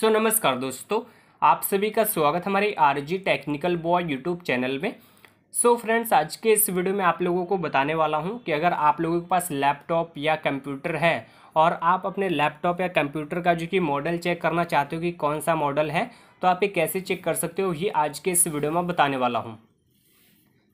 सो so, नमस्कार दोस्तों आप सभी का स्वागत हमारे RG technical boy YouTube channel में सो so, फ्रेंड्स आज के इस वीडियो में आप लोगों को बताने वाला हूं कि अगर आप लोगों के पास लैपटॉप या कंप्यूटर है और आप अपने लैपटॉप या कंप्यूटर का जो कि मॉडल चेक करना चाहते हो कि कौन सा मॉडल है तो आप ये कैसे चेक कर सकते हो ये आज के इस वीडियो में बताने वाला हूँ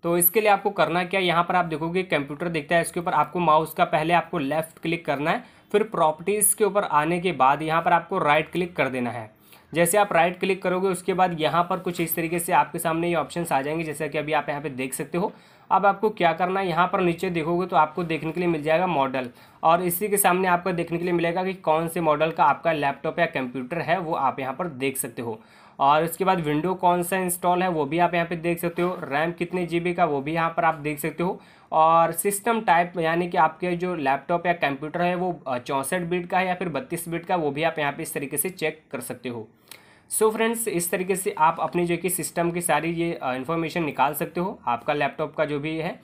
तो इसके लिए आपको करना क्या यहाँ पर आप देखोगे कंप्यूटर दिखता है इसके ऊपर आपको माउस का पहले आपको लेफ्ट क्लिक करना है फिर प्रॉपर्टीज़ के ऊपर आने के बाद यहाँ पर आपको राइट क्लिक कर देना है जैसे आप राइट क्लिक करोगे उसके बाद यहाँ पर कुछ इस तरीके से आपके सामने ये ऑप्शन आ जाएंगे जैसा कि अभी आप यहाँ पे देख सकते हो अब आपको क्या करना है यहाँ पर नीचे देखोगे तो आपको देखने के लिए मिल जाएगा मॉडल और इसी के सामने आपको देखने के लिए मिलेगा कि कौन से मॉडल का आपका लैपटॉप या कंप्यूटर है वो आप यहाँ पर देख सकते हो और इसके बाद विंडो कौन सा इंस्टॉल है वो भी आप यहाँ पे देख सकते हो रैम कितने जी का वो भी यहाँ पर आप देख सकते हो और सिस्टम टाइप यानी कि आपके जो लैपटॉप या कंप्यूटर है वो चौंसठ बीट का है या फिर बत्तीस बीट का वो भी आप यहाँ पे इस तरीके से चेक कर सकते हो सो फ्रेंड्स इस तरीके से आप अपनी जो कि सिस्टम की सारी ये इन्फॉर्मेशन निकाल सकते हो आपका लैपटॉप का जो भी है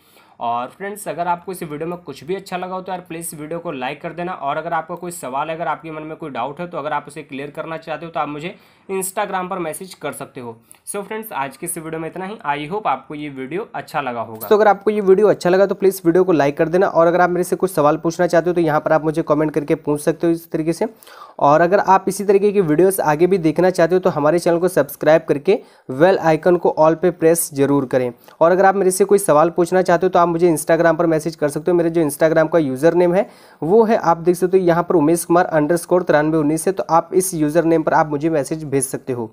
और फ्रेंड्स अगर आपको इस वीडियो में कुछ भी अच्छा लगा हो तो यार प्लीज़ वीडियो को लाइक कर देना और अगर आपका कोई सवाल है अगर आपके मन में कोई डाउट है तो अगर आप उसे क्लियर करना चाहते हो तो आप मुझे इंस्टाग्राम पर मैसेज कर सकते हो सो so फ्रेंड्स आज के इस वीडियो में इतना ही आई होप आपको ये वीडियो अच्छा लगा होगा तो so, अगर आपको ये वीडियो अच्छा लगा तो प्लीज़ वीडियो को लाइक कर देना और अगर आप मेरे से कुछ सवाल पूछना चाहते हो तो यहाँ पर आप मुझे कॉमेंट करके पूछ सकते हो इस तरीके से और अगर आप इसी तरीके की वीडियोस आगे भी देखना चाहते हो तो हमारे चैनल को सब्सक्राइब करके वेल आइकन को ऑल पे प्रेस जरूर करें और अगर आप मेरे से कोई सवाल पूछना चाहते हो तो आप मुझे इंस्टाग्राम पर मैसेज कर सकते हो मेरे जो इंस्टाग्राम का यूज़र नेम है वो है आप देख सकते हो यहाँ पर उमेश कुमार अंडर स्कोर तिरानवे उन्नीस है तो आप इस यूज़र नेम पर आप मुझे मैसेज भेज सकते हो